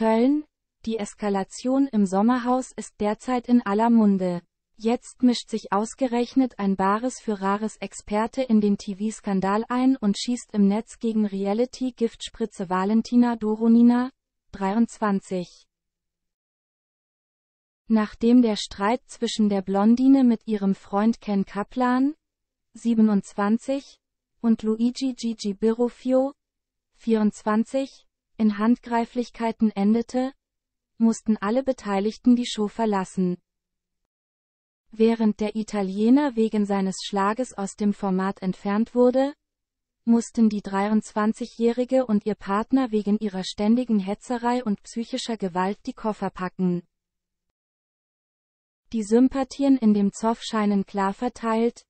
Köln, die Eskalation im Sommerhaus ist derzeit in aller Munde. Jetzt mischt sich ausgerechnet ein bares für rares Experte in den TV-Skandal ein und schießt im Netz gegen Reality-Giftspritze Valentina Doronina, 23. Nachdem der Streit zwischen der Blondine mit ihrem Freund Ken Kaplan, 27, und Luigi Gigi Birofio, 24, in Handgreiflichkeiten endete, mussten alle Beteiligten die Show verlassen. Während der Italiener wegen seines Schlages aus dem Format entfernt wurde, mussten die 23-Jährige und ihr Partner wegen ihrer ständigen Hetzerei und psychischer Gewalt die Koffer packen. Die Sympathien in dem Zoff scheinen klar verteilt,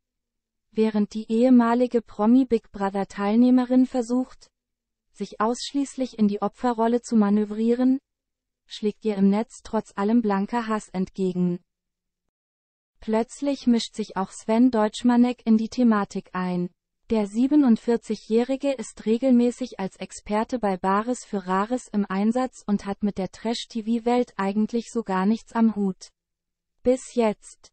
während die ehemalige Promi-Big Brother-Teilnehmerin versucht, sich ausschließlich in die Opferrolle zu manövrieren, schlägt ihr im Netz trotz allem blanker Hass entgegen. Plötzlich mischt sich auch Sven Deutschmanek in die Thematik ein. Der 47-Jährige ist regelmäßig als Experte bei Bares für Rares im Einsatz und hat mit der Trash-TV-Welt eigentlich so gar nichts am Hut. Bis jetzt.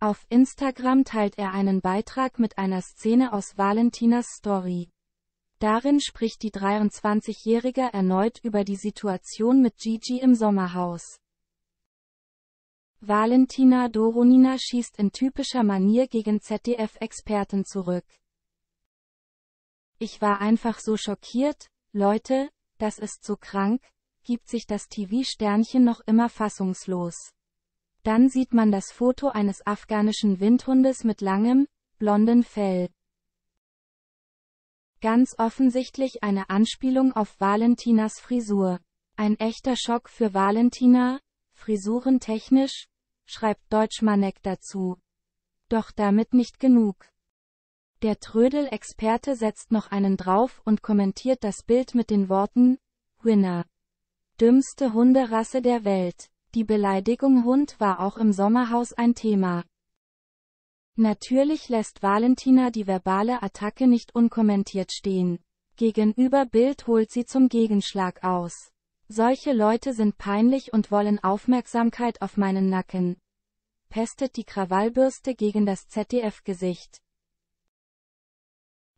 Auf Instagram teilt er einen Beitrag mit einer Szene aus Valentinas Story. Darin spricht die 23-Jährige erneut über die Situation mit Gigi im Sommerhaus. Valentina Doronina schießt in typischer Manier gegen ZDF-Experten zurück. Ich war einfach so schockiert, Leute, das ist so krank, gibt sich das TV-Sternchen noch immer fassungslos. Dann sieht man das Foto eines afghanischen Windhundes mit langem, blonden Fell. Ganz offensichtlich eine Anspielung auf Valentinas Frisur. Ein echter Schock für Valentina, frisurentechnisch, schreibt Deutschmanek dazu. Doch damit nicht genug. Der Trödel-Experte setzt noch einen drauf und kommentiert das Bild mit den Worten, Winner. Dümmste Hunderasse der Welt. Die Beleidigung Hund war auch im Sommerhaus ein Thema. Natürlich lässt Valentina die verbale Attacke nicht unkommentiert stehen. Gegenüber Bild holt sie zum Gegenschlag aus. Solche Leute sind peinlich und wollen Aufmerksamkeit auf meinen Nacken. Pestet die Krawallbürste gegen das ZDF-Gesicht.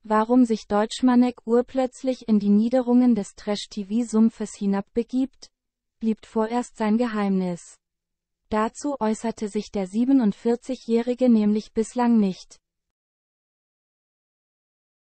Warum sich Deutschmanek urplötzlich in die Niederungen des Trash-TV-Sumpfes hinabbegibt, blieb vorerst sein Geheimnis. Dazu äußerte sich der 47-Jährige nämlich bislang nicht